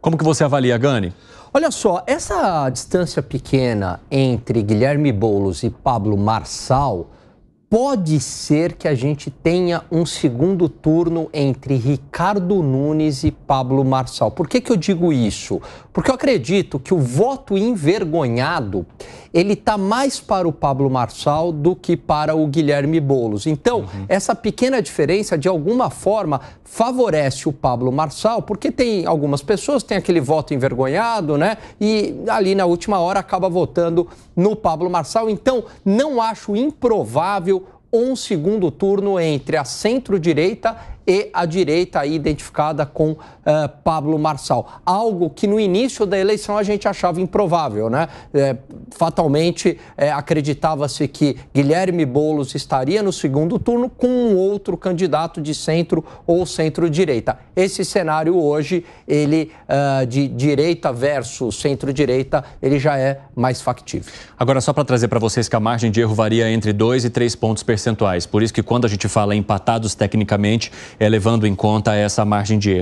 Como que você avalia, Gani? Olha só, essa distância pequena entre Guilherme Boulos e Pablo Marçal pode ser que a gente tenha um segundo turno entre Ricardo Nunes e Pablo Marçal. Por que, que eu digo isso? Porque eu acredito que o voto envergonhado ele está mais para o Pablo Marçal do que para o Guilherme Bolos. Então, uhum. essa pequena diferença, de alguma forma, favorece o Pablo Marçal, porque tem algumas pessoas, tem aquele voto envergonhado, né? E ali na última hora acaba votando no Pablo Marçal. Então, não acho improvável um segundo turno entre a centro-direita e a direita aí identificada com uh, Pablo Marçal. Algo que no início da eleição a gente achava improvável, né? É, fatalmente é, acreditava-se que Guilherme Boulos estaria no segundo turno com um outro candidato de centro ou centro-direita. Esse cenário hoje, ele uh, de direita versus centro-direita, ele já é mais factível. Agora, só para trazer para vocês que a margem de erro varia entre 2 e 3 pontos percentuais. Por isso que quando a gente fala empatados tecnicamente, é, levando em conta essa margem de erro.